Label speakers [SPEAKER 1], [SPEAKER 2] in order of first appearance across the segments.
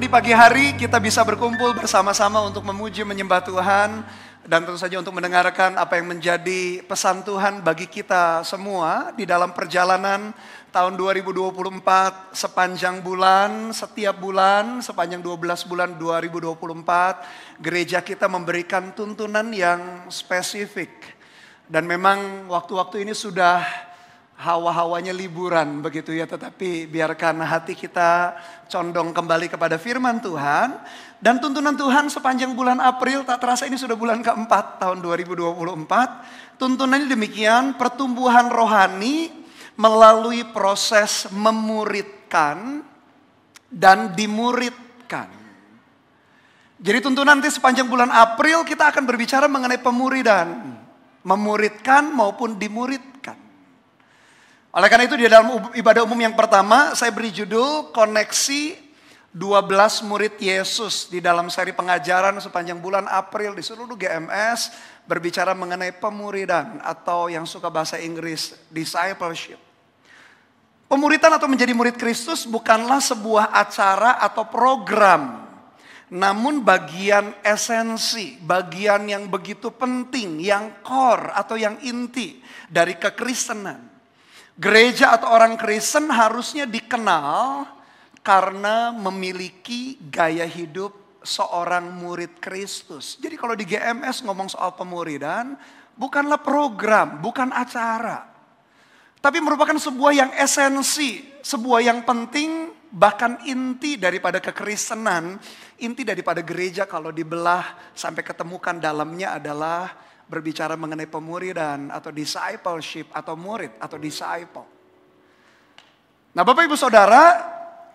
[SPEAKER 1] di pagi hari kita bisa berkumpul bersama-sama untuk memuji menyembah Tuhan dan tentu saja untuk mendengarkan apa yang menjadi pesan Tuhan bagi kita semua di dalam perjalanan tahun 2024 sepanjang bulan, setiap bulan, sepanjang 12 bulan 2024 gereja kita memberikan tuntunan yang spesifik. Dan memang waktu-waktu ini sudah hawa-hawanya liburan begitu ya, tetapi biarkan hati kita condong kembali kepada firman Tuhan dan tuntunan Tuhan sepanjang bulan April tak terasa ini sudah bulan keempat tahun 2024. Tuntunannya demikian, pertumbuhan rohani melalui proses memuridkan dan dimuridkan. Jadi tuntunan nanti sepanjang bulan April kita akan berbicara mengenai pemuridan, memuridkan maupun dimurid oleh karena itu di dalam ibadah umum yang pertama saya beri judul koneksi 12 murid Yesus di dalam seri pengajaran sepanjang bulan April di seluruh GMS berbicara mengenai pemuridan atau yang suka bahasa Inggris discipleship. pemuridan atau menjadi murid Kristus bukanlah sebuah acara atau program. Namun bagian esensi, bagian yang begitu penting, yang core atau yang inti dari kekristenan. Gereja atau orang Kristen harusnya dikenal karena memiliki gaya hidup seorang murid Kristus. Jadi kalau di GMS ngomong soal pemuridan, bukanlah program, bukan acara. Tapi merupakan sebuah yang esensi, sebuah yang penting, bahkan inti daripada kekristenan, inti daripada gereja kalau dibelah sampai ketemukan dalamnya adalah berbicara mengenai pemuridan atau discipleship atau murid atau disciple. Nah Bapak Ibu Saudara,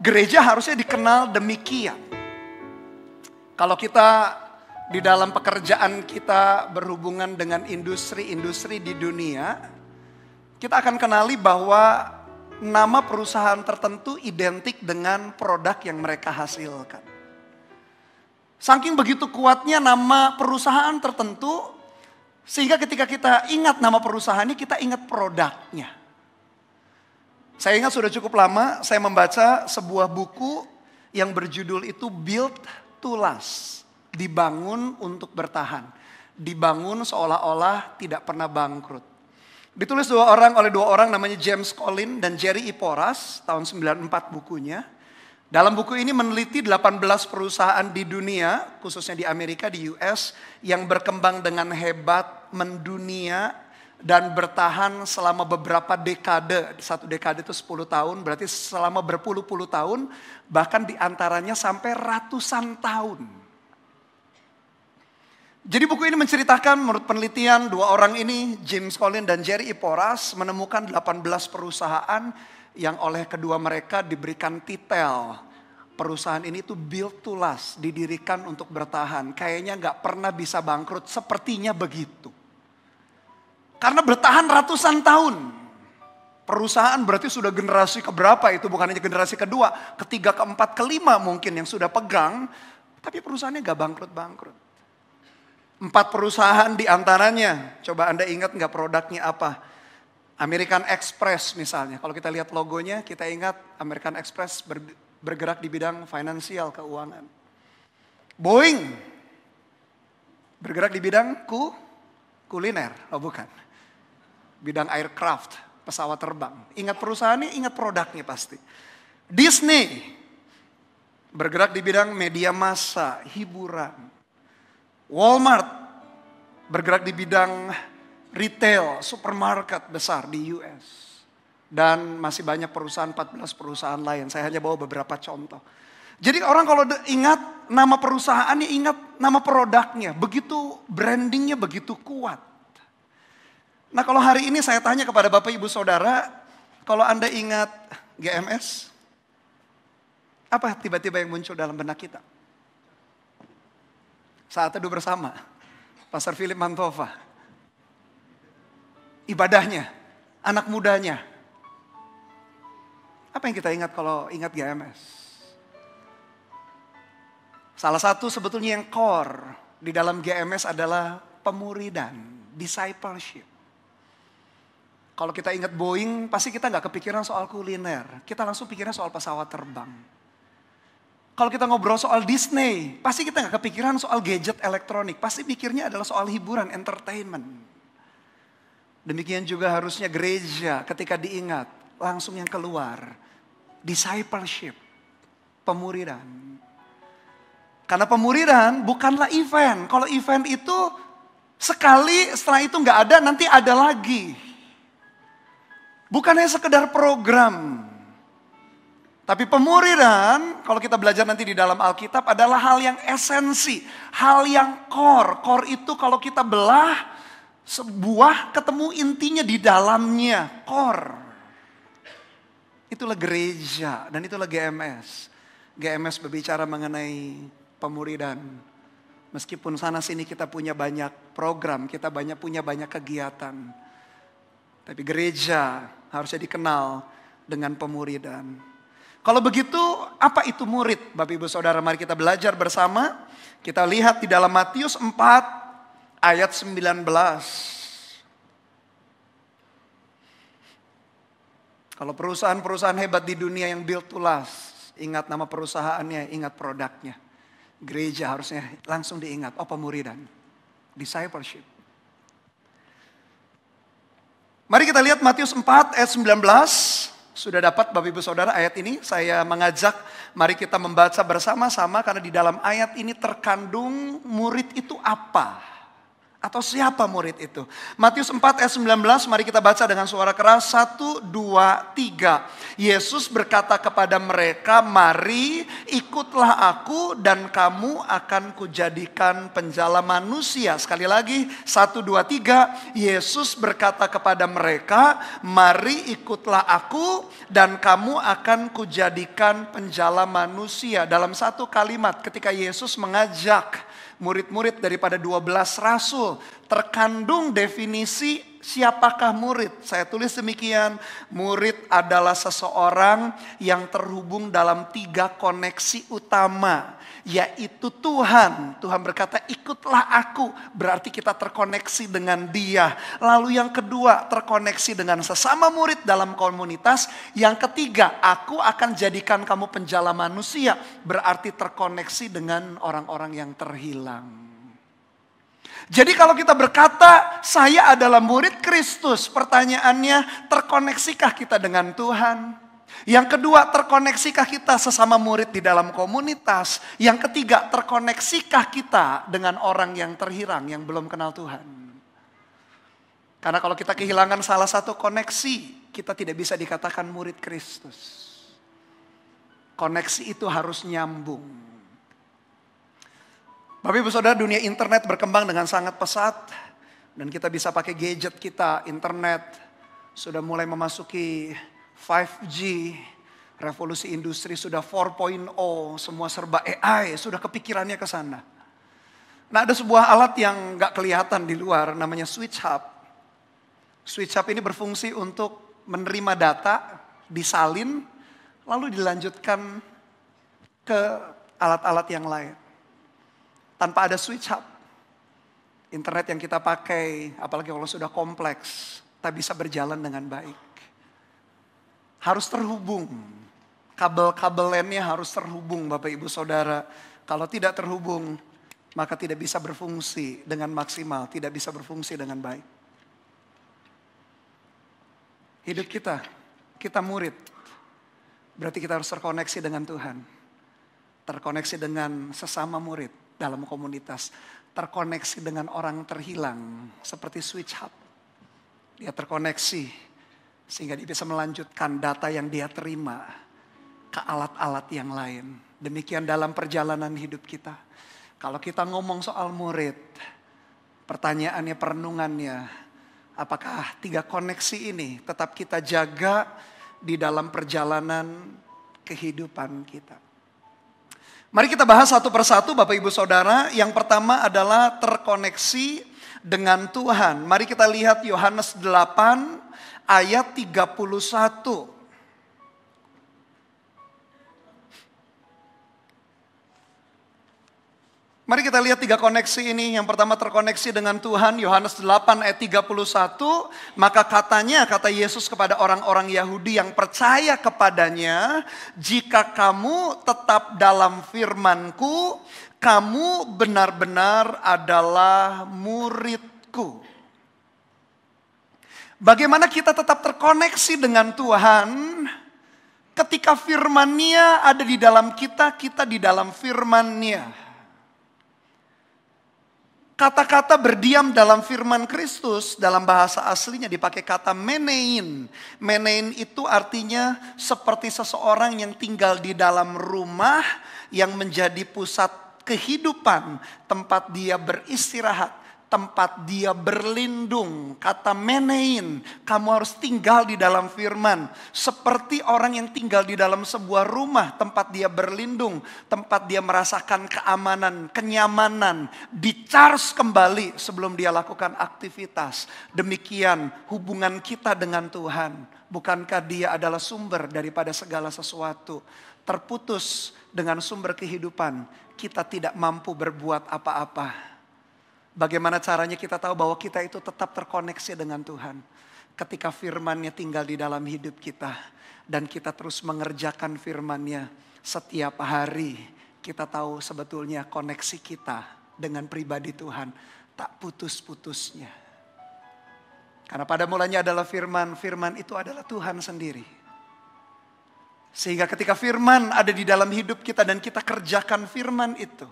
[SPEAKER 1] gereja harusnya dikenal demikian. Kalau kita di dalam pekerjaan kita berhubungan dengan industri-industri di dunia, kita akan kenali bahwa nama perusahaan tertentu identik dengan produk yang mereka hasilkan. Saking begitu kuatnya nama perusahaan tertentu, sehingga ketika kita ingat nama perusahaan ini kita ingat produknya. Saya ingat sudah cukup lama saya membaca sebuah buku yang berjudul itu Build to Last. Dibangun untuk bertahan. Dibangun seolah-olah tidak pernah bangkrut. Ditulis dua orang oleh dua orang namanya James Collin dan Jerry Iporas e. tahun 94 bukunya. Dalam buku ini meneliti 18 perusahaan di dunia, khususnya di Amerika, di US, yang berkembang dengan hebat, mendunia, dan bertahan selama beberapa dekade. Satu dekade itu 10 tahun, berarti selama berpuluh-puluh tahun, bahkan diantaranya sampai ratusan tahun. Jadi buku ini menceritakan menurut penelitian dua orang ini, James Collins dan Jerry Iporas, menemukan 18 perusahaan yang oleh kedua mereka diberikan titel. Perusahaan ini tuh built to last, didirikan untuk bertahan. Kayaknya nggak pernah bisa bangkrut, sepertinya begitu. Karena bertahan ratusan tahun. Perusahaan berarti sudah generasi keberapa itu, bukan hanya generasi kedua, ketiga, keempat, kelima mungkin yang sudah pegang. Tapi perusahaannya nggak bangkrut-bangkrut. Empat perusahaan diantaranya, coba Anda ingat nggak produknya apa? American Express misalnya, kalau kita lihat logonya, kita ingat American Express ber, bergerak di bidang finansial keuangan. Boeing bergerak di bidang ku, kuliner, oh bukan, bidang aircraft, pesawat terbang. Ingat perusahaannya, ingat produknya pasti. Disney bergerak di bidang media massa, hiburan. Walmart bergerak di bidang retail, supermarket besar di US. Dan masih banyak perusahaan, 14 perusahaan lain. Saya hanya bawa beberapa contoh. Jadi orang kalau ingat nama perusahaannya, ingat nama produknya. Begitu brandingnya begitu kuat. Nah kalau hari ini saya tanya kepada Bapak Ibu Saudara, kalau Anda ingat GMS, apa tiba-tiba yang muncul dalam benak kita? Saat teduh bersama, Pastor Philip Mantova ibadahnya, anak mudanya. Apa yang kita ingat kalau ingat GMS? Salah satu sebetulnya yang core di dalam GMS adalah pemuridan, discipleship. Kalau kita ingat Boeing, pasti kita nggak kepikiran soal kuliner. Kita langsung pikirnya soal pesawat terbang. Kalau kita ngobrol soal Disney, pasti kita nggak kepikiran soal gadget elektronik. Pasti pikirnya adalah soal hiburan, entertainment. Demikian juga harusnya gereja ketika diingat, langsung yang keluar. Discipleship, pemuridan. Karena pemuridan bukanlah event. Kalau event itu sekali setelah itu nggak ada, nanti ada lagi. Bukan hanya sekedar program. Tapi pemuridan, kalau kita belajar nanti di dalam Alkitab adalah hal yang esensi, hal yang core. Core itu kalau kita belah, sebuah ketemu intinya di dalamnya, core. Itulah gereja dan itulah GMS. GMS berbicara mengenai pemuridan. Meskipun sana sini kita punya banyak program, kita banyak punya banyak kegiatan. Tapi gereja harusnya dikenal dengan pemuridan. Kalau begitu, apa itu murid? Bapak Ibu Saudara, mari kita belajar bersama. Kita lihat di dalam Matius 4 ayat 19. Kalau perusahaan-perusahaan hebat di dunia yang build to last, ingat nama perusahaannya, ingat produknya. Gereja harusnya langsung diingat, apa oh, muridan? discipleship. Mari kita lihat Matius 4 ayat 19. Sudah dapat Bapak Ibu Saudara ayat ini saya mengajak mari kita membaca bersama-sama karena di dalam ayat ini terkandung murid itu apa? Atau siapa murid itu? Matius 4 ayat 19, mari kita baca dengan suara keras. Satu, dua, tiga. Yesus berkata kepada mereka, mari ikutlah aku dan kamu akan kujadikan penjala manusia. Sekali lagi, satu, dua, tiga. Yesus berkata kepada mereka, mari ikutlah aku dan kamu akan kujadikan penjala manusia. Dalam satu kalimat ketika Yesus mengajak murid-murid daripada 12 rasul. Terkandung definisi siapakah murid. Saya tulis demikian, murid adalah seseorang yang terhubung dalam tiga koneksi utama yaitu Tuhan. Tuhan berkata, "Ikutlah aku." Berarti kita terkoneksi dengan Dia. Lalu yang kedua, terkoneksi dengan sesama murid dalam komunitas. Yang ketiga, aku akan jadikan kamu penjala manusia. Berarti terkoneksi dengan orang-orang yang terhilang. Jadi kalau kita berkata, saya adalah murid Kristus, pertanyaannya terkoneksikah kita dengan Tuhan? Yang kedua, terkoneksikah kita sesama murid di dalam komunitas? Yang ketiga, terkoneksikah kita dengan orang yang terhirang, yang belum kenal Tuhan? Karena kalau kita kehilangan salah satu koneksi, kita tidak bisa dikatakan murid Kristus. Koneksi itu harus nyambung. Tapi, Ibu Saudara, dunia internet berkembang dengan sangat pesat dan kita bisa pakai gadget kita, internet sudah mulai memasuki 5G, revolusi industri sudah 4.0, semua serba AI, sudah kepikirannya ke sana. Nah ada sebuah alat yang nggak kelihatan di luar, namanya switch hub. Switch hub ini berfungsi untuk menerima data, disalin, lalu dilanjutkan ke alat-alat yang lain. Tanpa ada switch hub, internet yang kita pakai, apalagi kalau sudah kompleks, tak bisa berjalan dengan baik harus terhubung. Kabel-kabel lemnya harus terhubung Bapak Ibu Saudara. Kalau tidak terhubung, maka tidak bisa berfungsi dengan maksimal, tidak bisa berfungsi dengan baik. Hidup kita, kita murid. Berarti kita harus terkoneksi dengan Tuhan. Terkoneksi dengan sesama murid dalam komunitas. Terkoneksi dengan orang terhilang seperti switch hub. Dia terkoneksi sehingga dia bisa melanjutkan data yang dia terima ke alat-alat yang lain. Demikian dalam perjalanan hidup kita. Kalau kita ngomong soal murid, pertanyaannya, perenungannya, apakah tiga koneksi ini tetap kita jaga di dalam perjalanan kehidupan kita? Mari kita bahas satu persatu Bapak Ibu Saudara. Yang pertama adalah terkoneksi dengan Tuhan. Mari kita lihat Yohanes 8 ayat 31. Mari kita lihat tiga koneksi ini. Yang pertama terkoneksi dengan Tuhan, Yohanes 8 ayat 31. Maka katanya, kata Yesus kepada orang-orang Yahudi yang percaya kepadanya, jika kamu tetap dalam firmanku, kamu benar-benar adalah murid-Ku. Bagaimana kita tetap terkoneksi dengan Tuhan ketika firmannya ada di dalam kita, kita di dalam firmannya. Kata-kata berdiam dalam firman Kristus dalam bahasa aslinya dipakai kata menein. Menein itu artinya seperti seseorang yang tinggal di dalam rumah yang menjadi pusat kehidupan, tempat dia beristirahat tempat dia berlindung. Kata menein, kamu harus tinggal di dalam firman. Seperti orang yang tinggal di dalam sebuah rumah, tempat dia berlindung. Tempat dia merasakan keamanan, kenyamanan. Dicharge kembali sebelum dia lakukan aktivitas. Demikian hubungan kita dengan Tuhan. Bukankah dia adalah sumber daripada segala sesuatu. Terputus dengan sumber kehidupan, kita tidak mampu berbuat apa-apa Bagaimana caranya kita tahu bahwa kita itu tetap terkoneksi dengan Tuhan. Ketika firmannya tinggal di dalam hidup kita. Dan kita terus mengerjakan firmannya setiap hari. Kita tahu sebetulnya koneksi kita dengan pribadi Tuhan. Tak putus-putusnya. Karena pada mulanya adalah firman. Firman itu adalah Tuhan sendiri. Sehingga ketika firman ada di dalam hidup kita dan kita kerjakan firman itu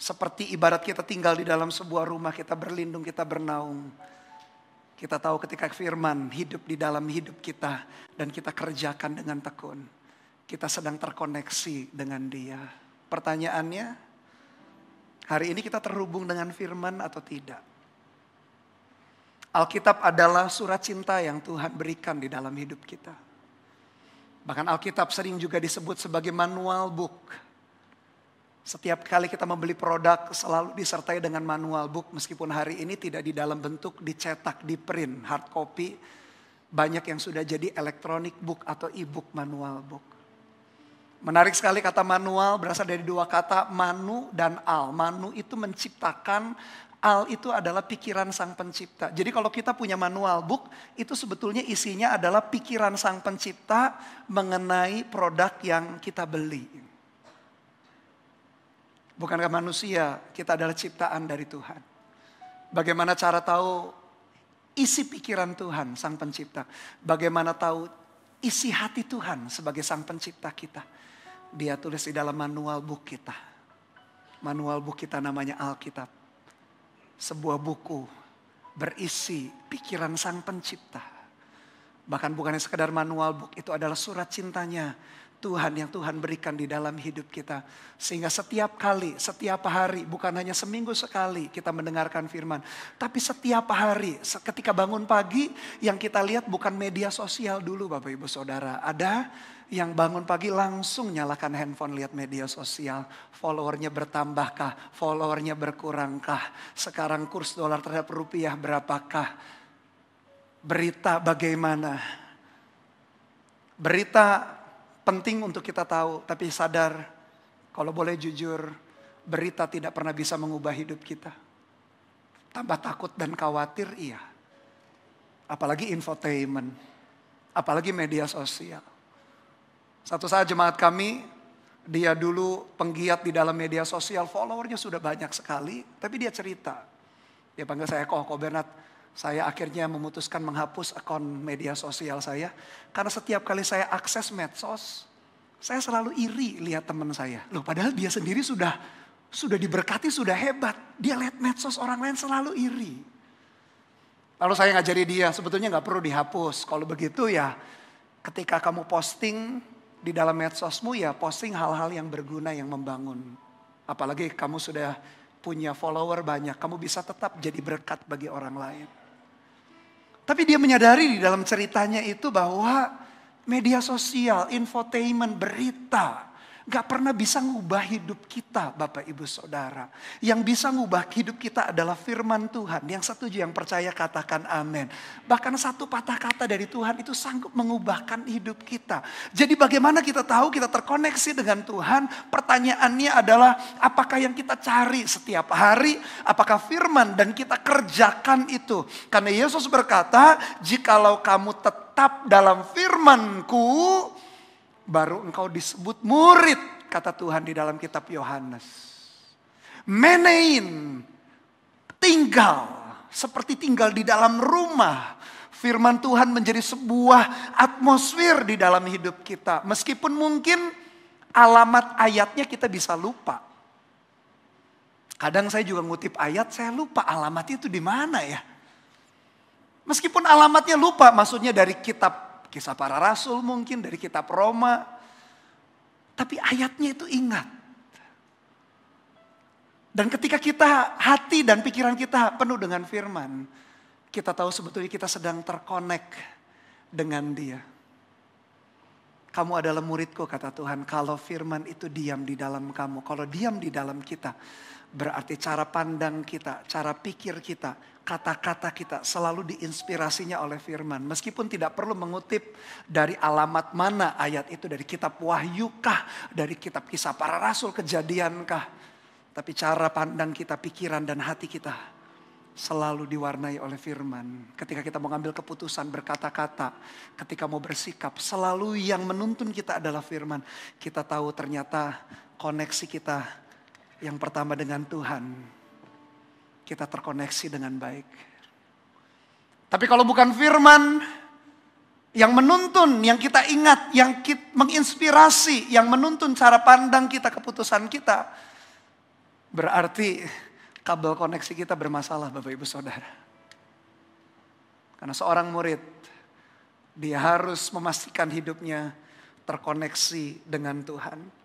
[SPEAKER 1] seperti ibarat kita tinggal di dalam sebuah rumah, kita berlindung, kita bernaung. Kita tahu ketika firman hidup di dalam hidup kita dan kita kerjakan dengan tekun. Kita sedang terkoneksi dengan dia. Pertanyaannya, hari ini kita terhubung dengan firman atau tidak? Alkitab adalah surat cinta yang Tuhan berikan di dalam hidup kita. Bahkan Alkitab sering juga disebut sebagai manual book setiap kali kita membeli produk selalu disertai dengan manual book meskipun hari ini tidak di dalam bentuk dicetak, di print, hard copy. Banyak yang sudah jadi elektronik book atau e-book manual book. Menarik sekali kata manual berasal dari dua kata manu dan al. Manu itu menciptakan, al itu adalah pikiran sang pencipta. Jadi kalau kita punya manual book itu sebetulnya isinya adalah pikiran sang pencipta mengenai produk yang kita beli bukankah manusia, kita adalah ciptaan dari Tuhan. Bagaimana cara tahu isi pikiran Tuhan sang pencipta? Bagaimana tahu isi hati Tuhan sebagai sang pencipta kita? Dia tulis di dalam manual buku kita. Manual buku kita namanya Alkitab. Sebuah buku berisi pikiran sang pencipta. Bahkan bukannya sekedar manual book, itu adalah surat cintanya Tuhan yang Tuhan berikan di dalam hidup kita. Sehingga setiap kali, setiap hari, bukan hanya seminggu sekali kita mendengarkan firman. Tapi setiap hari, ketika bangun pagi, yang kita lihat bukan media sosial dulu Bapak Ibu Saudara. Ada yang bangun pagi langsung nyalakan handphone lihat media sosial. Followernya bertambahkah? Followernya berkurangkah? Sekarang kurs dolar terhadap rupiah berapakah? Berita bagaimana? Berita penting untuk kita tahu, tapi sadar kalau boleh jujur, berita tidak pernah bisa mengubah hidup kita. Tambah takut dan khawatir, iya. Apalagi infotainment, apalagi media sosial. Satu saat jemaat kami, dia dulu penggiat di dalam media sosial, followernya sudah banyak sekali, tapi dia cerita. Dia panggil saya, kok, kok Bernard, saya akhirnya memutuskan menghapus akun media sosial saya. Karena setiap kali saya akses medsos, saya selalu iri lihat teman saya. Loh padahal dia sendiri sudah sudah diberkati, sudah hebat. Dia lihat medsos orang lain selalu iri. Lalu saya ngajari dia, sebetulnya nggak perlu dihapus. Kalau begitu ya ketika kamu posting di dalam medsosmu ya posting hal-hal yang berguna, yang membangun. Apalagi kamu sudah punya follower banyak, kamu bisa tetap jadi berkat bagi orang lain. Tapi dia menyadari di dalam ceritanya itu bahwa media sosial, infotainment, berita gak pernah bisa ngubah hidup kita Bapak Ibu Saudara. Yang bisa ngubah hidup kita adalah firman Tuhan. Yang satu setuju yang percaya katakan amin. Bahkan satu patah kata dari Tuhan itu sanggup mengubahkan hidup kita. Jadi bagaimana kita tahu kita terkoneksi dengan Tuhan? Pertanyaannya adalah apakah yang kita cari setiap hari? Apakah firman dan kita kerjakan itu? Karena Yesus berkata jikalau kamu tetap dalam firmanku baru engkau disebut murid, kata Tuhan di dalam kitab Yohanes. Menein, tinggal, seperti tinggal di dalam rumah. Firman Tuhan menjadi sebuah atmosfer di dalam hidup kita. Meskipun mungkin alamat ayatnya kita bisa lupa. Kadang saya juga ngutip ayat, saya lupa alamatnya itu di mana ya. Meskipun alamatnya lupa, maksudnya dari kitab kisah para rasul mungkin, dari kitab Roma. Tapi ayatnya itu ingat. Dan ketika kita hati dan pikiran kita penuh dengan firman, kita tahu sebetulnya kita sedang terkonek dengan dia. Kamu adalah muridku kata Tuhan. Kalau firman itu diam di dalam kamu. Kalau diam di dalam kita. Berarti cara pandang kita, cara pikir kita, kata-kata kita selalu diinspirasinya oleh firman. Meskipun tidak perlu mengutip dari alamat mana ayat itu, dari kitab wahyukah, dari kitab kisah para rasul kejadiankah. Tapi cara pandang kita, pikiran dan hati kita selalu diwarnai oleh firman. Ketika kita mengambil keputusan berkata-kata, ketika mau bersikap, selalu yang menuntun kita adalah firman. Kita tahu ternyata koneksi kita yang pertama dengan Tuhan, kita terkoneksi dengan baik. Tapi kalau bukan firman yang menuntun, yang kita ingat, yang kita menginspirasi, yang menuntun cara pandang kita, keputusan kita, berarti kabel koneksi kita bermasalah Bapak Ibu Saudara. Karena seorang murid, dia harus memastikan hidupnya terkoneksi dengan Tuhan.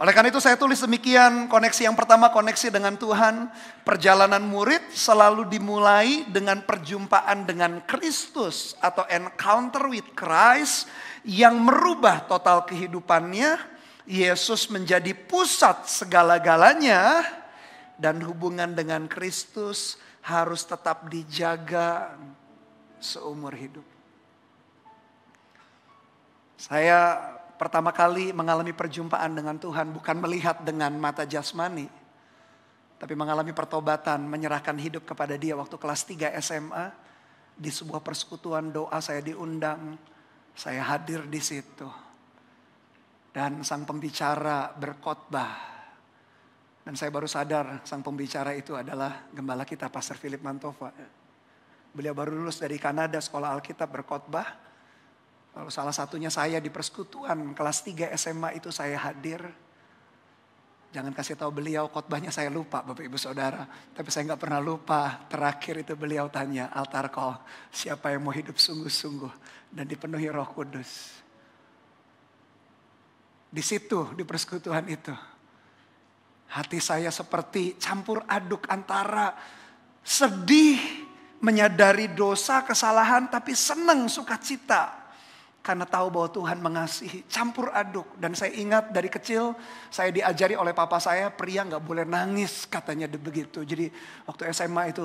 [SPEAKER 1] Oleh karena itu saya tulis demikian, koneksi yang pertama koneksi dengan Tuhan. Perjalanan murid selalu dimulai dengan perjumpaan dengan Kristus atau encounter with Christ yang merubah total kehidupannya. Yesus menjadi pusat segala-galanya dan hubungan dengan Kristus harus tetap dijaga seumur hidup. Saya pertama kali mengalami perjumpaan dengan Tuhan bukan melihat dengan mata jasmani, tapi mengalami pertobatan, menyerahkan hidup kepada Dia waktu kelas 3 SMA di sebuah persekutuan doa saya diundang, saya hadir di situ. Dan sang pembicara berkhotbah. Dan saya baru sadar sang pembicara itu adalah gembala kita Pastor Philip Mantova. Beliau baru lulus dari Kanada sekolah Alkitab berkhotbah Lalu salah satunya saya di persekutuan kelas 3 SMA itu saya hadir. Jangan kasih tahu beliau khotbahnya saya lupa Bapak Ibu Saudara. Tapi saya nggak pernah lupa terakhir itu beliau tanya altar call. Siapa yang mau hidup sungguh-sungguh dan dipenuhi roh kudus. Di situ di persekutuan itu. Hati saya seperti campur aduk antara sedih menyadari dosa kesalahan tapi senang sukacita karena tahu bahwa Tuhan mengasihi, campur aduk. Dan saya ingat dari kecil saya diajari oleh papa saya, pria nggak boleh nangis katanya begitu. Jadi waktu SMA itu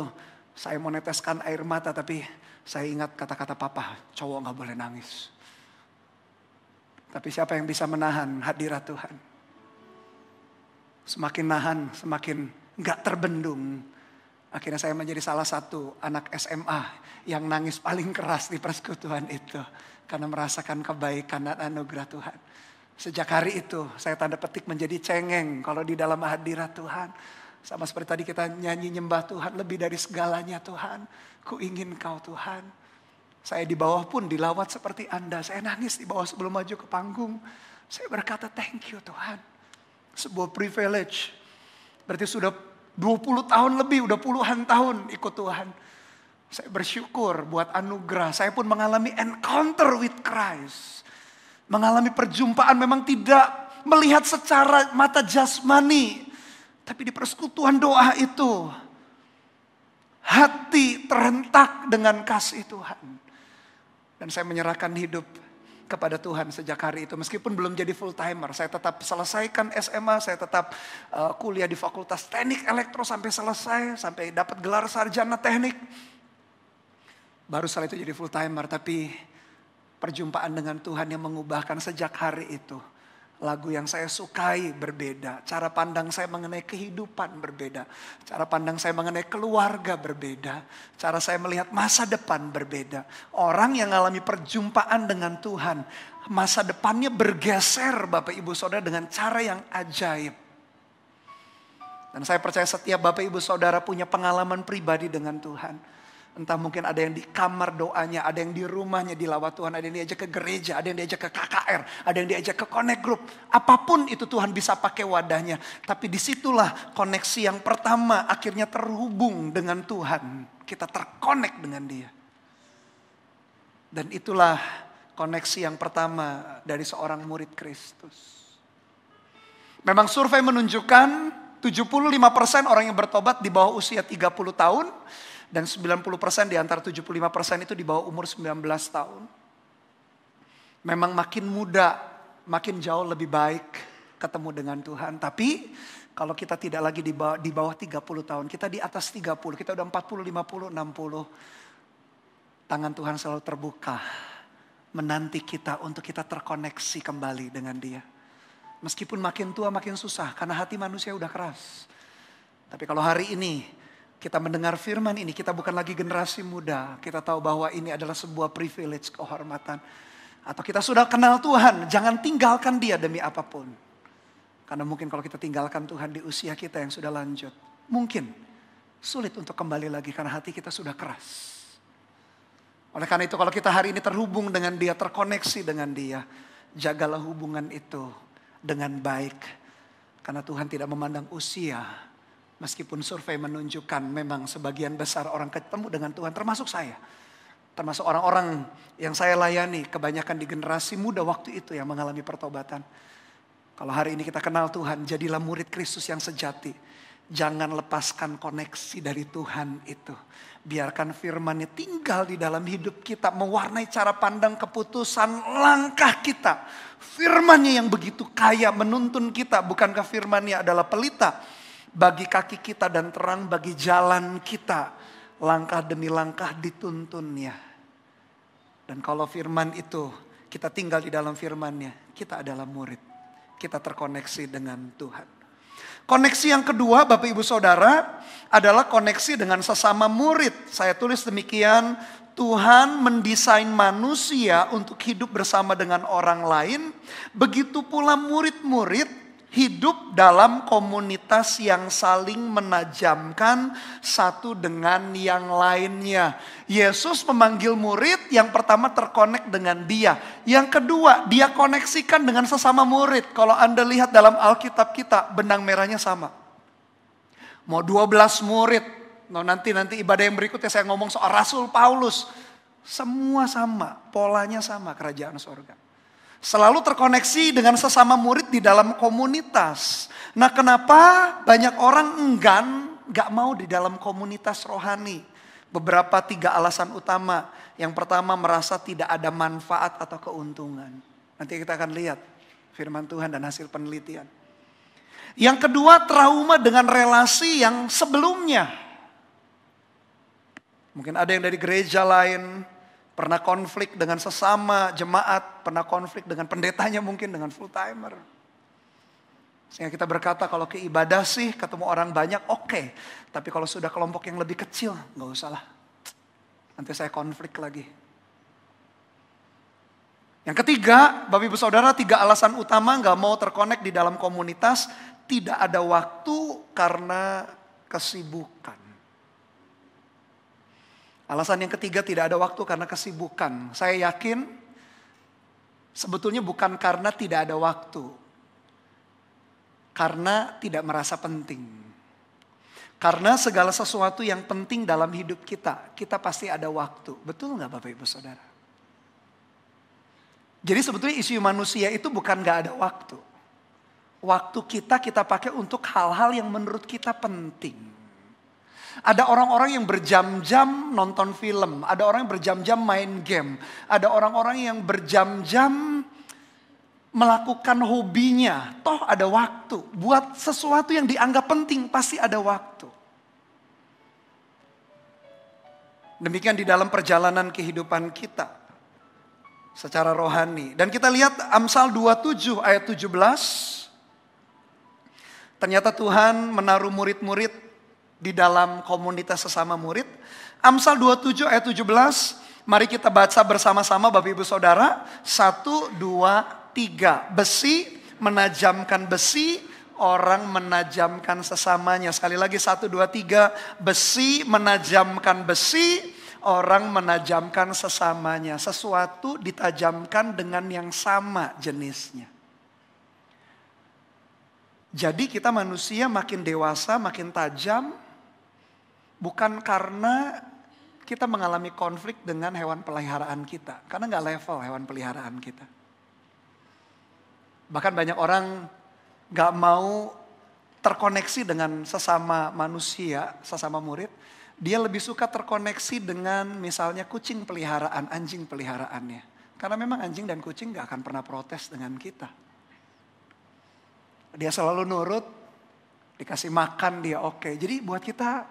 [SPEAKER 1] saya meneteskan air mata tapi saya ingat kata-kata papa, cowok nggak boleh nangis. Tapi siapa yang bisa menahan hadirat Tuhan? Semakin nahan, semakin nggak terbendung. Akhirnya saya menjadi salah satu anak SMA yang nangis paling keras di persekutuan itu karena merasakan kebaikan dan anugerah Tuhan. Sejak hari itu saya tanda petik menjadi cengeng kalau di dalam hadirat Tuhan. Sama seperti tadi kita nyanyi nyembah Tuhan lebih dari segalanya Tuhan. Ku ingin kau Tuhan. Saya di bawah pun dilawat seperti Anda. Saya nangis di bawah sebelum maju ke panggung. Saya berkata thank you Tuhan. Sebuah privilege. Berarti sudah 20 tahun lebih, udah puluhan tahun ikut Tuhan. Saya bersyukur buat anugerah. Saya pun mengalami encounter with Christ. Mengalami perjumpaan memang tidak melihat secara mata jasmani. Tapi di persekutuan doa itu. Hati terhentak dengan kasih Tuhan. Dan saya menyerahkan hidup kepada Tuhan sejak hari itu. Meskipun belum jadi full timer, saya tetap selesaikan SMA, saya tetap eh, kuliah di Fakultas Teknik Elektro sampai selesai, sampai dapat gelar sarjana teknik. Baru setelah itu jadi full timer, tapi perjumpaan dengan Tuhan yang mengubahkan sejak hari itu. Lagu yang saya sukai berbeda, cara pandang saya mengenai kehidupan berbeda, cara pandang saya mengenai keluarga berbeda, cara saya melihat masa depan berbeda. Orang yang mengalami perjumpaan dengan Tuhan, masa depannya bergeser Bapak Ibu Saudara dengan cara yang ajaib. Dan saya percaya setiap Bapak Ibu Saudara punya pengalaman pribadi dengan Tuhan Entah mungkin ada yang di kamar doanya, ada yang di rumahnya dilawat Tuhan, ada yang diajak ke gereja, ada yang diajak ke KKR, ada yang diajak ke connect group. Apapun itu Tuhan bisa pakai wadahnya. Tapi disitulah koneksi yang pertama akhirnya terhubung dengan Tuhan. Kita terkonek dengan dia. Dan itulah koneksi yang pertama dari seorang murid Kristus. Memang survei menunjukkan 75% orang yang bertobat di bawah usia 30 tahun. Dan 90% di antara 75% itu di bawah umur 19 tahun. Memang makin muda, makin jauh lebih baik ketemu dengan Tuhan. Tapi kalau kita tidak lagi di bawah, di bawah 30 tahun, kita di atas 30, kita udah 40, 50, 60. Tangan Tuhan selalu terbuka, menanti kita untuk kita terkoneksi kembali dengan dia. Meskipun makin tua makin susah, karena hati manusia udah keras. Tapi kalau hari ini kita mendengar firman ini, kita bukan lagi generasi muda. Kita tahu bahwa ini adalah sebuah privilege, kehormatan. Atau kita sudah kenal Tuhan, jangan tinggalkan dia demi apapun. Karena mungkin kalau kita tinggalkan Tuhan di usia kita yang sudah lanjut, mungkin sulit untuk kembali lagi karena hati kita sudah keras. Oleh karena itu kalau kita hari ini terhubung dengan dia, terkoneksi dengan dia, jagalah hubungan itu dengan baik. Karena Tuhan tidak memandang usia, Meskipun survei menunjukkan memang sebagian besar orang ketemu dengan Tuhan, termasuk saya. Termasuk orang-orang yang saya layani, kebanyakan di generasi muda waktu itu yang mengalami pertobatan. Kalau hari ini kita kenal Tuhan, jadilah murid Kristus yang sejati. Jangan lepaskan koneksi dari Tuhan itu. Biarkan firmannya tinggal di dalam hidup kita, mewarnai cara pandang keputusan langkah kita. Firmannya yang begitu kaya menuntun kita, bukankah firmannya adalah pelita bagi kaki kita dan terang bagi jalan kita. Langkah demi langkah dituntunnya. Dan kalau firman itu kita tinggal di dalam firmannya, kita adalah murid. Kita terkoneksi dengan Tuhan. Koneksi yang kedua Bapak Ibu Saudara adalah koneksi dengan sesama murid. Saya tulis demikian, Tuhan mendesain manusia untuk hidup bersama dengan orang lain. Begitu pula murid-murid hidup dalam komunitas yang saling menajamkan satu dengan yang lainnya. Yesus memanggil murid yang pertama terkonek dengan dia. Yang kedua, dia koneksikan dengan sesama murid. Kalau Anda lihat dalam Alkitab kita, benang merahnya sama. Mau 12 murid. No, nanti nanti ibadah yang berikutnya saya ngomong soal Rasul Paulus. Semua sama, polanya sama kerajaan sorga. Selalu terkoneksi dengan sesama murid di dalam komunitas. Nah kenapa banyak orang enggan, gak mau di dalam komunitas rohani. Beberapa tiga alasan utama. Yang pertama merasa tidak ada manfaat atau keuntungan. Nanti kita akan lihat firman Tuhan dan hasil penelitian. Yang kedua trauma dengan relasi yang sebelumnya. Mungkin ada yang dari gereja lain, Pernah konflik dengan sesama jemaat, pernah konflik dengan pendetanya mungkin, dengan full timer. Sehingga kita berkata kalau ke sih ketemu orang banyak oke. Okay. Tapi kalau sudah kelompok yang lebih kecil nggak usah lah. Nanti saya konflik lagi. Yang ketiga, Bapak Ibu Saudara, tiga alasan utama nggak mau terkonek di dalam komunitas, tidak ada waktu karena kesibukan. Alasan yang ketiga tidak ada waktu karena kesibukan. Saya yakin sebetulnya bukan karena tidak ada waktu. Karena tidak merasa penting. Karena segala sesuatu yang penting dalam hidup kita, kita pasti ada waktu. Betul nggak Bapak Ibu Saudara? Jadi sebetulnya isu manusia itu bukan nggak ada waktu. Waktu kita kita pakai untuk hal-hal yang menurut kita penting. Ada orang-orang yang berjam-jam nonton film, ada orang yang berjam-jam main game, ada orang-orang yang berjam-jam melakukan hobinya. Toh ada waktu buat sesuatu yang dianggap penting, pasti ada waktu. Demikian di dalam perjalanan kehidupan kita secara rohani. Dan kita lihat Amsal 27 ayat 17. Ternyata Tuhan menaruh murid-murid di dalam komunitas sesama murid. Amsal 27 ayat 17, mari kita baca bersama-sama Bapak Ibu Saudara. Satu, dua, tiga. Besi menajamkan besi, orang menajamkan sesamanya. Sekali lagi, satu, dua, tiga. Besi menajamkan besi, orang menajamkan sesamanya. Sesuatu ditajamkan dengan yang sama jenisnya. Jadi kita manusia makin dewasa, makin tajam, Bukan karena kita mengalami konflik dengan hewan peliharaan kita. Karena nggak level hewan peliharaan kita. Bahkan banyak orang nggak mau terkoneksi dengan sesama manusia, sesama murid. Dia lebih suka terkoneksi dengan misalnya kucing peliharaan, anjing peliharaannya. Karena memang anjing dan kucing gak akan pernah protes dengan kita. Dia selalu nurut, dikasih makan dia oke. Okay. Jadi buat kita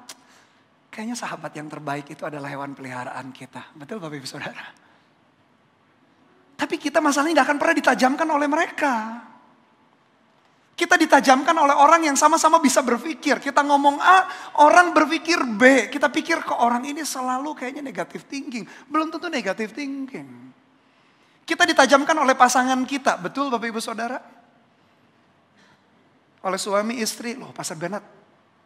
[SPEAKER 1] Kayaknya sahabat yang terbaik itu adalah hewan peliharaan kita. Betul Bapak Ibu Saudara? Tapi kita masalahnya nggak akan pernah ditajamkan oleh mereka. Kita ditajamkan oleh orang yang sama-sama bisa berpikir. Kita ngomong A, orang berpikir B. Kita pikir ke orang ini selalu kayaknya negatif thinking. Belum tentu negatif thinking. Kita ditajamkan oleh pasangan kita. Betul Bapak Ibu Saudara? Oleh suami istri. Loh Pastor Bernard,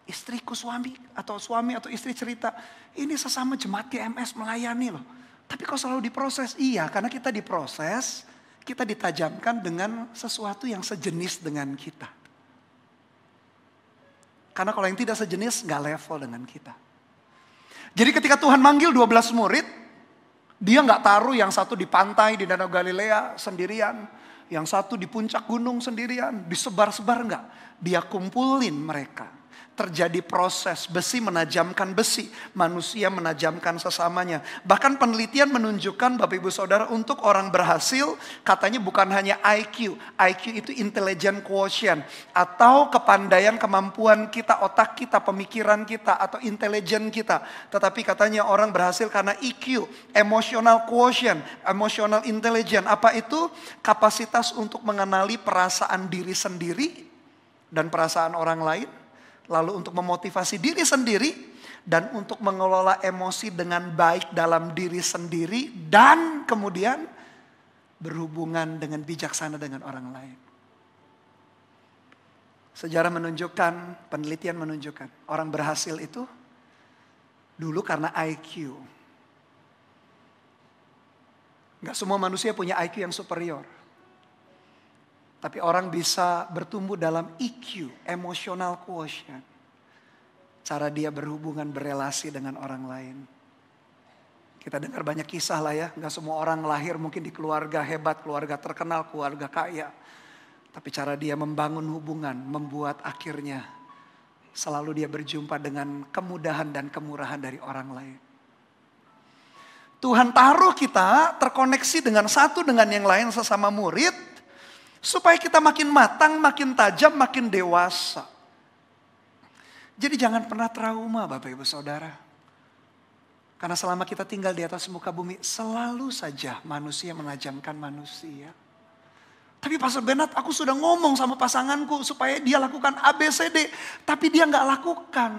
[SPEAKER 1] istriku suami atau suami atau istri cerita, ini sesama jemaat GMS melayani loh. Tapi kok selalu diproses? Iya, karena kita diproses, kita ditajamkan dengan sesuatu yang sejenis dengan kita. Karena kalau yang tidak sejenis nggak level dengan kita. Jadi ketika Tuhan manggil 12 murid, dia nggak taruh yang satu di pantai di Danau Galilea sendirian, yang satu di puncak gunung sendirian, disebar-sebar nggak. Dia kumpulin mereka terjadi proses besi menajamkan besi, manusia menajamkan sesamanya. Bahkan penelitian menunjukkan Bapak Ibu Saudara untuk orang berhasil katanya bukan hanya IQ, IQ itu intelligent quotient atau kepandaian kemampuan kita, otak kita, pemikiran kita atau intelijen kita. Tetapi katanya orang berhasil karena EQ, emotional quotient, emotional intelligence. Apa itu? Kapasitas untuk mengenali perasaan diri sendiri dan perasaan orang lain lalu untuk memotivasi diri sendiri dan untuk mengelola emosi dengan baik dalam diri sendiri dan kemudian berhubungan dengan bijaksana dengan orang lain. Sejarah menunjukkan, penelitian menunjukkan, orang berhasil itu dulu karena IQ. Gak semua manusia punya IQ yang superior. Tapi orang bisa bertumbuh dalam EQ, emotional quotient. Cara dia berhubungan, berelasi dengan orang lain. Kita dengar banyak kisah lah ya, gak semua orang lahir mungkin di keluarga hebat, keluarga terkenal, keluarga kaya. Tapi cara dia membangun hubungan, membuat akhirnya selalu dia berjumpa dengan kemudahan dan kemurahan dari orang lain. Tuhan taruh kita terkoneksi dengan satu dengan yang lain sesama murid Supaya kita makin matang, makin tajam, makin dewasa. Jadi jangan pernah trauma Bapak Ibu Saudara. Karena selama kita tinggal di atas muka bumi, selalu saja manusia menajamkan manusia. Tapi Pastor Benat, aku sudah ngomong sama pasanganku supaya dia lakukan ABCD. Tapi dia nggak lakukan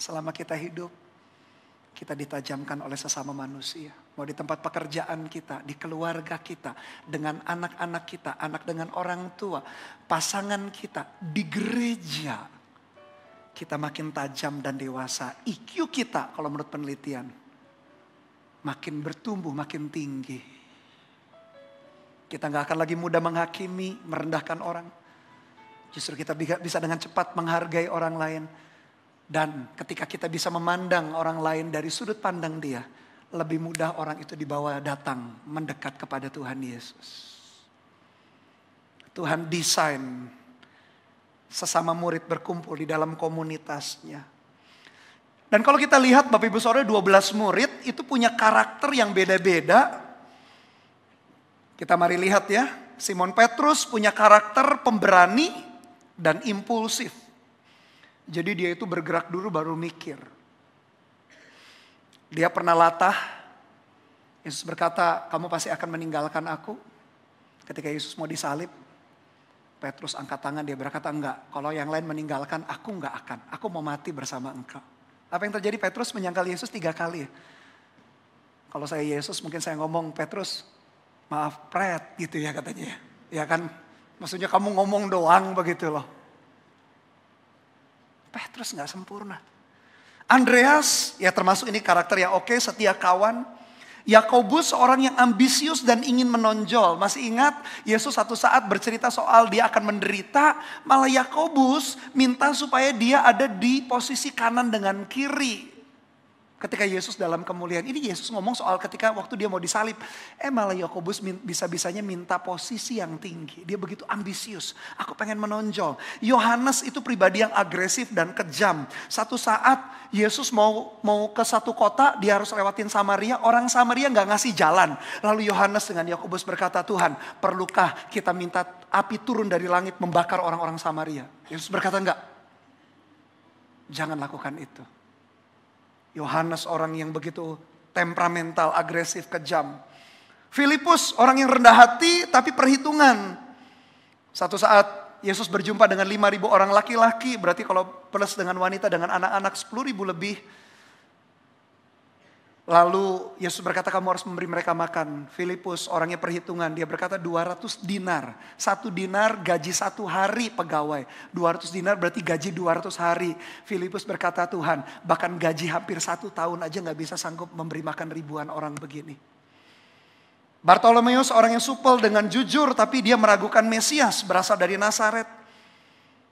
[SPEAKER 1] selama kita hidup. Kita ditajamkan oleh sesama manusia. Mau di tempat pekerjaan kita, di keluarga kita, dengan anak-anak kita, anak dengan orang tua, pasangan kita, di gereja. Kita makin tajam dan dewasa. IQ kita kalau menurut penelitian. Makin bertumbuh, makin tinggi. Kita nggak akan lagi mudah menghakimi, merendahkan orang. Justru kita bisa dengan cepat menghargai orang lain. Dan ketika kita bisa memandang orang lain dari sudut pandang dia, lebih mudah orang itu dibawa datang mendekat kepada Tuhan Yesus. Tuhan desain sesama murid berkumpul di dalam komunitasnya. Dan kalau kita lihat Bapak Ibu Saudara 12 murid itu punya karakter yang beda-beda. Kita mari lihat ya. Simon Petrus punya karakter pemberani dan impulsif. Jadi dia itu bergerak dulu baru mikir. Dia pernah latah. Yesus berkata, kamu pasti akan meninggalkan aku. Ketika Yesus mau disalib, Petrus angkat tangan, dia berkata, enggak. Kalau yang lain meninggalkan, aku enggak akan. Aku mau mati bersama engkau. Apa yang terjadi? Petrus menyangkal Yesus tiga kali. Kalau saya Yesus, mungkin saya ngomong, Petrus, maaf, pret, gitu ya katanya. Ya kan, maksudnya kamu ngomong doang begitu loh. Petrus nggak sempurna. Andreas, ya termasuk ini karakter yang oke, okay, setia kawan. Yakobus orang yang ambisius dan ingin menonjol. Masih ingat Yesus satu saat bercerita soal dia akan menderita, malah Yakobus minta supaya dia ada di posisi kanan dengan kiri ketika Yesus dalam kemuliaan. Ini Yesus ngomong soal ketika waktu dia mau disalib. Eh malah Yakobus bisa-bisanya minta posisi yang tinggi. Dia begitu ambisius. Aku pengen menonjol. Yohanes itu pribadi yang agresif dan kejam. Satu saat Yesus mau mau ke satu kota, dia harus lewatin Samaria. Orang Samaria nggak ngasih jalan. Lalu Yohanes dengan Yakobus berkata, Tuhan perlukah kita minta api turun dari langit membakar orang-orang Samaria? Yesus berkata enggak. Jangan lakukan itu. Yohanes orang yang begitu temperamental, agresif, kejam. Filipus orang yang rendah hati tapi perhitungan. Satu saat Yesus berjumpa dengan 5.000 orang laki-laki, berarti kalau plus dengan wanita dengan anak-anak 10.000 lebih Lalu Yesus berkata kamu harus memberi mereka makan. Filipus orangnya perhitungan, dia berkata 200 dinar. Satu dinar gaji satu hari pegawai. 200 dinar berarti gaji 200 hari. Filipus berkata Tuhan, bahkan gaji hampir satu tahun aja gak bisa sanggup memberi makan ribuan orang begini. Bartolomeus orang yang supel dengan jujur tapi dia meragukan Mesias berasal dari Nasaret.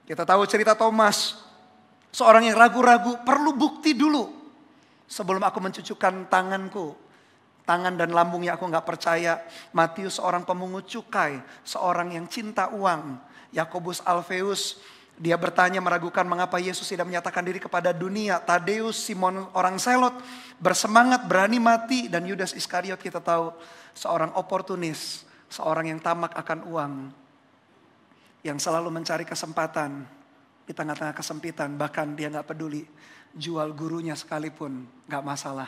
[SPEAKER 1] Kita tahu cerita Thomas, seorang yang ragu-ragu perlu bukti dulu Sebelum aku mencucukkan tanganku, tangan dan lambungnya aku nggak percaya. Matius seorang pemungut cukai, seorang yang cinta uang. Yakobus Alfeus dia bertanya meragukan mengapa Yesus tidak menyatakan diri kepada dunia. Tadeus, Simon orang Selot bersemangat berani mati dan Yudas Iskariot kita tahu seorang oportunis, seorang yang tamak akan uang yang selalu mencari kesempatan di tengah-tengah kesempitan, bahkan dia nggak peduli jual gurunya sekalipun nggak masalah.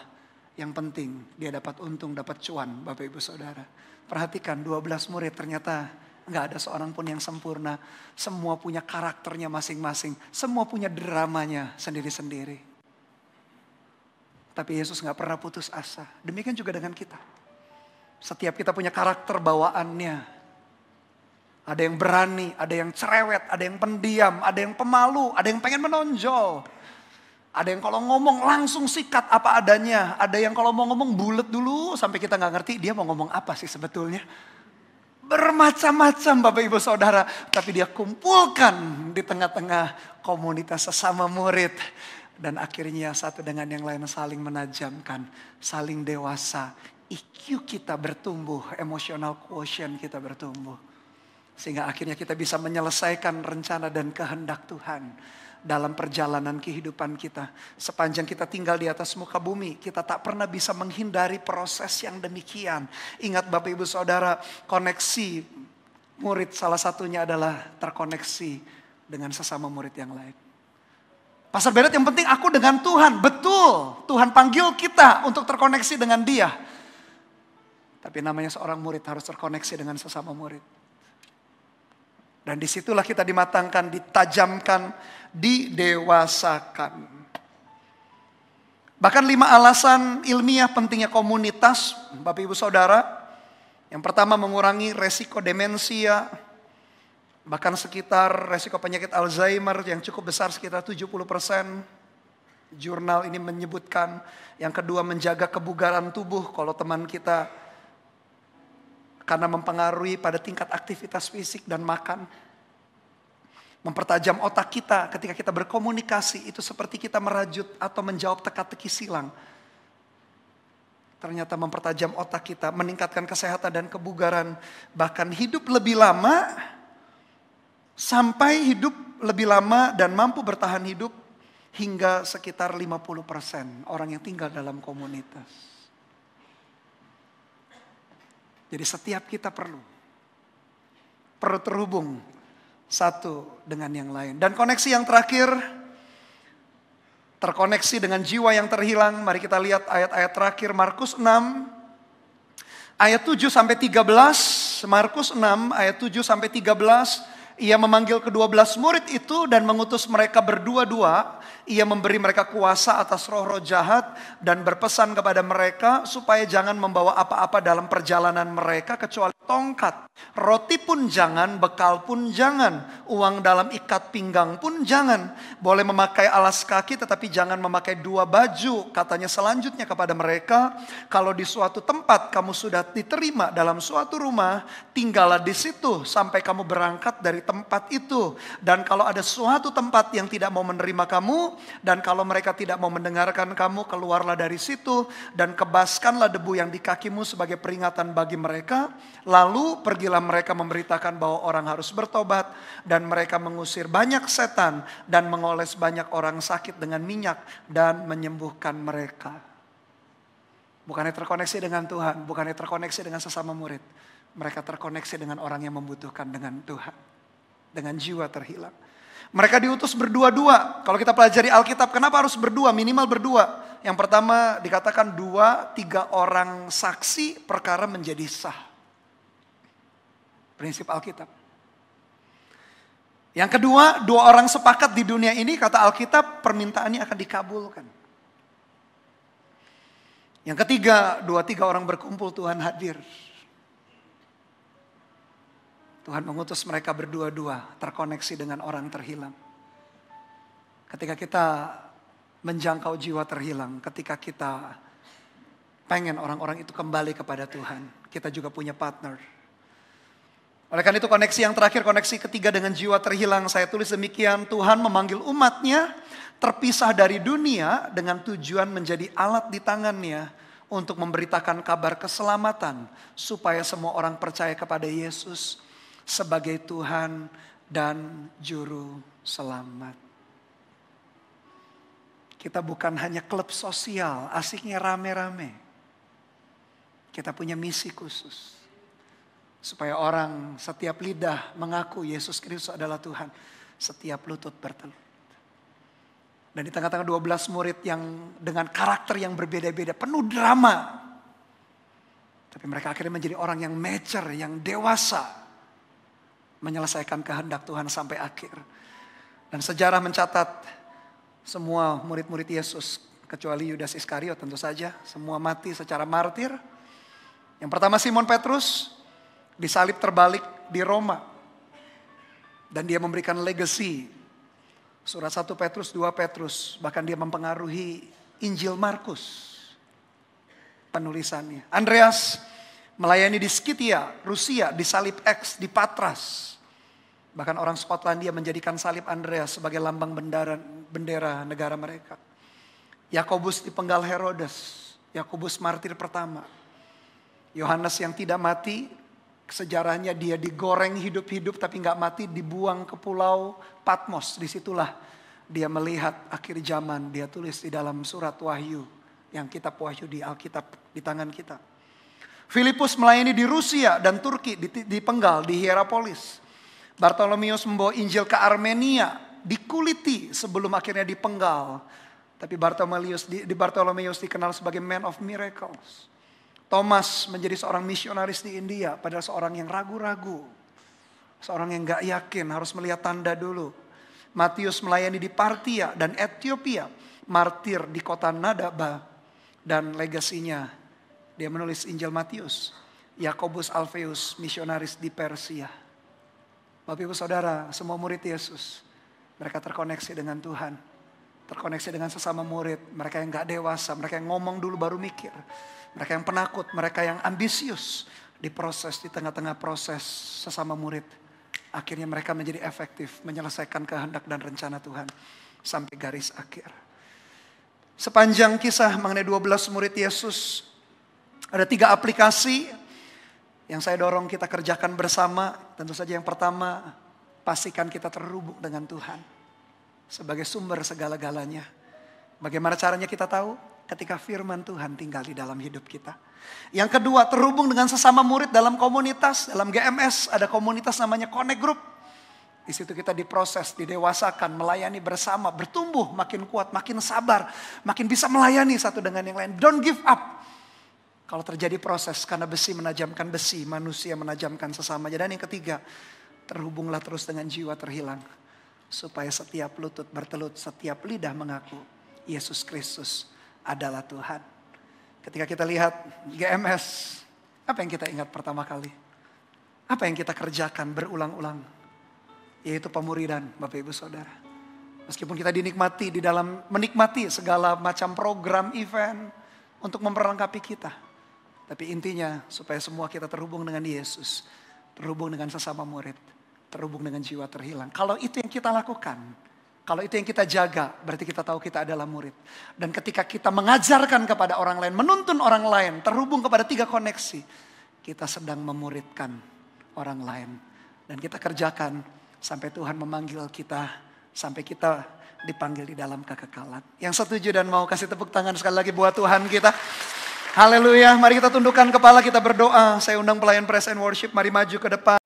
[SPEAKER 1] Yang penting dia dapat untung, dapat cuan, Bapak Ibu Saudara. Perhatikan 12 murid ternyata nggak ada seorang pun yang sempurna. Semua punya karakternya masing-masing, semua punya dramanya sendiri-sendiri. Tapi Yesus nggak pernah putus asa. Demikian juga dengan kita. Setiap kita punya karakter bawaannya, ada yang berani, ada yang cerewet, ada yang pendiam, ada yang pemalu, ada yang pengen menonjol. Ada yang kalau ngomong langsung sikat apa adanya. Ada yang kalau mau ngomong bulat dulu sampai kita nggak ngerti dia mau ngomong apa sih sebetulnya. Bermacam-macam Bapak Ibu Saudara. Tapi dia kumpulkan di tengah-tengah komunitas sesama murid. Dan akhirnya satu dengan yang lain saling menajamkan. Saling dewasa. IQ kita bertumbuh, emosional quotient kita bertumbuh. Sehingga akhirnya kita bisa menyelesaikan rencana dan kehendak Tuhan dalam perjalanan kehidupan kita. Sepanjang kita tinggal di atas muka bumi, kita tak pernah bisa menghindari proses yang demikian. Ingat Bapak Ibu Saudara, koneksi murid salah satunya adalah terkoneksi dengan sesama murid yang lain. Pastor Beret yang penting aku dengan Tuhan, betul. Tuhan panggil kita untuk terkoneksi dengan dia. Tapi namanya seorang murid harus terkoneksi dengan sesama murid. Dan disitulah kita dimatangkan, ditajamkan, didewasakan. Bahkan lima alasan ilmiah pentingnya komunitas, Bapak Ibu Saudara. Yang pertama mengurangi resiko demensia, bahkan sekitar resiko penyakit Alzheimer yang cukup besar sekitar 70 persen. Jurnal ini menyebutkan yang kedua menjaga kebugaran tubuh kalau teman kita karena mempengaruhi pada tingkat aktivitas fisik dan makan. Mempertajam otak kita ketika kita berkomunikasi itu seperti kita merajut atau menjawab teka-teki silang. Ternyata mempertajam otak kita, meningkatkan kesehatan dan kebugaran, bahkan hidup lebih lama sampai hidup lebih lama dan mampu bertahan hidup hingga sekitar 50% orang yang tinggal dalam komunitas. Jadi setiap kita perlu. Perlu terhubung satu dengan yang lain. Dan koneksi yang terakhir terkoneksi dengan jiwa yang terhilang. Mari kita lihat ayat-ayat terakhir Markus 6 ayat 7 sampai 13. Markus 6 ayat 7 sampai 13 ia memanggil kedua belas murid itu dan mengutus mereka berdua-dua ia memberi mereka kuasa atas roh-roh jahat dan berpesan kepada mereka supaya jangan membawa apa-apa dalam perjalanan mereka kecuali tongkat. Roti pun jangan, bekal pun jangan, uang dalam ikat pinggang pun jangan. Boleh memakai alas kaki tetapi jangan memakai dua baju. Katanya selanjutnya kepada mereka, kalau di suatu tempat kamu sudah diterima dalam suatu rumah, tinggallah di situ sampai kamu berangkat dari tempat itu. Dan kalau ada suatu tempat yang tidak mau menerima kamu, dan kalau mereka tidak mau mendengarkan kamu, keluarlah dari situ dan kebaskanlah debu yang di kakimu sebagai peringatan bagi mereka. Lalu pergilah mereka memberitakan bahwa orang harus bertobat dan mereka mengusir banyak setan dan mengoles banyak orang sakit dengan minyak dan menyembuhkan mereka. Bukannya terkoneksi dengan Tuhan, bukannya terkoneksi dengan sesama murid. Mereka terkoneksi dengan orang yang membutuhkan dengan Tuhan. Dengan jiwa terhilang. Mereka diutus berdua-dua. Kalau kita pelajari Alkitab, kenapa harus berdua? Minimal berdua. Yang pertama dikatakan dua, tiga orang saksi perkara menjadi sah. Prinsip Alkitab. Yang kedua, dua orang sepakat di dunia ini, kata Alkitab, permintaannya akan dikabulkan. Yang ketiga, dua tiga orang berkumpul Tuhan hadir. Tuhan mengutus mereka berdua-dua terkoneksi dengan orang terhilang. Ketika kita menjangkau jiwa terhilang, ketika kita pengen orang-orang itu kembali kepada Tuhan, kita juga punya partner. Oleh karena itu koneksi yang terakhir, koneksi ketiga dengan jiwa terhilang, saya tulis demikian, Tuhan memanggil umatnya terpisah dari dunia dengan tujuan menjadi alat di tangannya untuk memberitakan kabar keselamatan supaya semua orang percaya kepada Yesus sebagai Tuhan dan Juru Selamat. Kita bukan hanya klub sosial, asiknya rame-rame. Kita punya misi khusus. Supaya orang setiap lidah mengaku Yesus Kristus adalah Tuhan. Setiap lutut bertelur. Dan di tengah-tengah 12 murid yang dengan karakter yang berbeda-beda, penuh drama. Tapi mereka akhirnya menjadi orang yang mature, yang dewasa menyelesaikan kehendak Tuhan sampai akhir. Dan sejarah mencatat semua murid-murid Yesus kecuali Yudas Iskariot tentu saja, semua mati secara martir. Yang pertama Simon Petrus disalib terbalik di Roma. Dan dia memberikan legacy. Surat 1 Petrus, 2 Petrus, bahkan dia mempengaruhi Injil Markus penulisannya. Andreas melayani di Skitia, Rusia, di Salib X, di Patras. Bahkan orang Skotlandia menjadikan salib Andreas sebagai lambang bendera, bendera negara mereka. Yakobus dipenggal Herodes, Yakobus martir pertama. Yohanes yang tidak mati, sejarahnya dia digoreng hidup-hidup tapi nggak mati, dibuang ke pulau Patmos. Disitulah dia melihat akhir zaman, dia tulis di dalam surat Wahyu yang kita Wahyu di Alkitab di tangan kita. Filipus melayani di Rusia dan Turki, dipenggal di Hierapolis. Bartolomeus membawa Injil ke Armenia, dikuliti sebelum akhirnya dipenggal. Tapi Bartolomeus di, di Bartolomeus dikenal sebagai man of miracles. Thomas menjadi seorang misionaris di India, pada seorang yang ragu-ragu. Seorang yang gak yakin, harus melihat tanda dulu. Matius melayani di Partia dan Ethiopia, martir di kota Nadaba. Dan legasinya, dia menulis Injil Matius. Yakobus Alfeus, misionaris di Persia. Bapak Ibu Saudara, semua murid Yesus, mereka terkoneksi dengan Tuhan. Terkoneksi dengan sesama murid, mereka yang gak dewasa, mereka yang ngomong dulu baru mikir. Mereka yang penakut, mereka yang ambisius diproses di tengah-tengah proses sesama murid. Akhirnya mereka menjadi efektif menyelesaikan kehendak dan rencana Tuhan sampai garis akhir. Sepanjang kisah mengenai 12 murid Yesus, ada tiga aplikasi yang saya dorong kita kerjakan bersama, tentu saja yang pertama, pastikan kita terhubung dengan Tuhan sebagai sumber segala-galanya. Bagaimana caranya kita tahu? Ketika firman Tuhan tinggal di dalam hidup kita. Yang kedua, terhubung dengan sesama murid dalam komunitas, dalam GMS ada komunitas namanya Connect Group. Di situ kita diproses, didewasakan, melayani bersama, bertumbuh, makin kuat, makin sabar, makin bisa melayani satu dengan yang lain. Don't give up. Kalau terjadi proses karena besi menajamkan besi, manusia menajamkan sesama. Dan yang ketiga, terhubunglah terus dengan jiwa terhilang. Supaya setiap lutut bertelut, setiap lidah mengaku Yesus Kristus adalah Tuhan. Ketika kita lihat GMS, apa yang kita ingat pertama kali? Apa yang kita kerjakan berulang-ulang? Yaitu pemuridan, Bapak Ibu Saudara. Meskipun kita dinikmati di dalam menikmati segala macam program event untuk memperlengkapi kita tapi intinya supaya semua kita terhubung dengan Yesus, terhubung dengan sesama murid, terhubung dengan jiwa terhilang. Kalau itu yang kita lakukan, kalau itu yang kita jaga, berarti kita tahu kita adalah murid. Dan ketika kita mengajarkan kepada orang lain, menuntun orang lain, terhubung kepada tiga koneksi, kita sedang memuridkan orang lain. Dan kita kerjakan sampai Tuhan memanggil kita, sampai kita dipanggil di dalam kekekalan. Yang setuju dan mau kasih tepuk tangan sekali lagi buat Tuhan kita. Haleluya, mari kita tundukkan kepala kita berdoa. Saya undang pelayan praise and worship, mari maju ke depan.